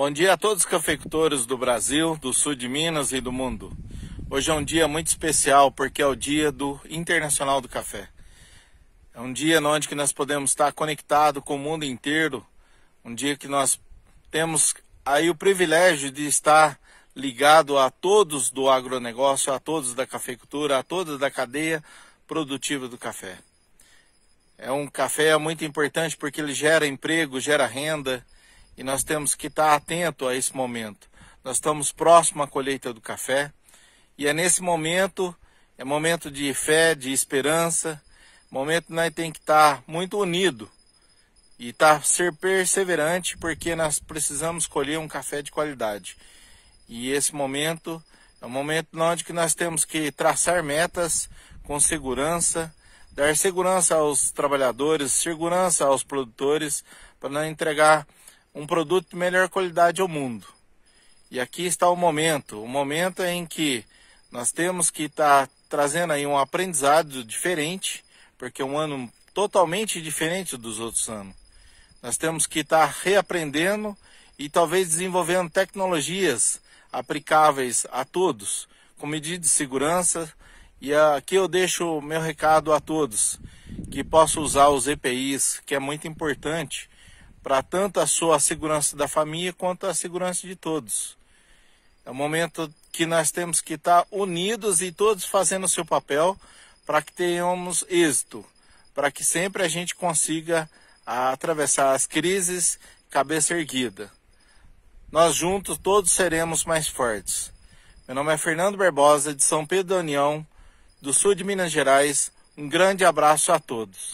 Bom dia a todos os cafeicultores do Brasil, do sul de Minas e do mundo. Hoje é um dia muito especial porque é o dia do Internacional do Café. É um dia onde que nós podemos estar conectado com o mundo inteiro, um dia que nós temos aí o privilégio de estar ligado a todos do agronegócio, a todos da cafeicultura, a toda da cadeia produtiva do café. É um café muito importante porque ele gera emprego, gera renda, e nós temos que estar atento a esse momento. Nós estamos próximo à colheita do café e é nesse momento, é momento de fé, de esperança, momento que nós tem que estar muito unido e estar tá, ser perseverante porque nós precisamos colher um café de qualidade. E esse momento é um momento onde que nós temos que traçar metas com segurança, dar segurança aos trabalhadores, segurança aos produtores, para não entregar um produto de melhor qualidade ao mundo. E aqui está o momento, o momento em que nós temos que estar tá trazendo aí um aprendizado diferente, porque é um ano totalmente diferente dos outros anos. Nós temos que estar tá reaprendendo e talvez desenvolvendo tecnologias aplicáveis a todos, com medidas de segurança. E aqui eu deixo o meu recado a todos que possam usar os EPIs, que é muito importante para tanto a sua segurança da família quanto a segurança de todos. É um momento que nós temos que estar unidos e todos fazendo o seu papel para que tenhamos êxito, para que sempre a gente consiga atravessar as crises cabeça erguida. Nós juntos todos seremos mais fortes. Meu nome é Fernando Barbosa, de São Pedro da União, do sul de Minas Gerais. Um grande abraço a todos.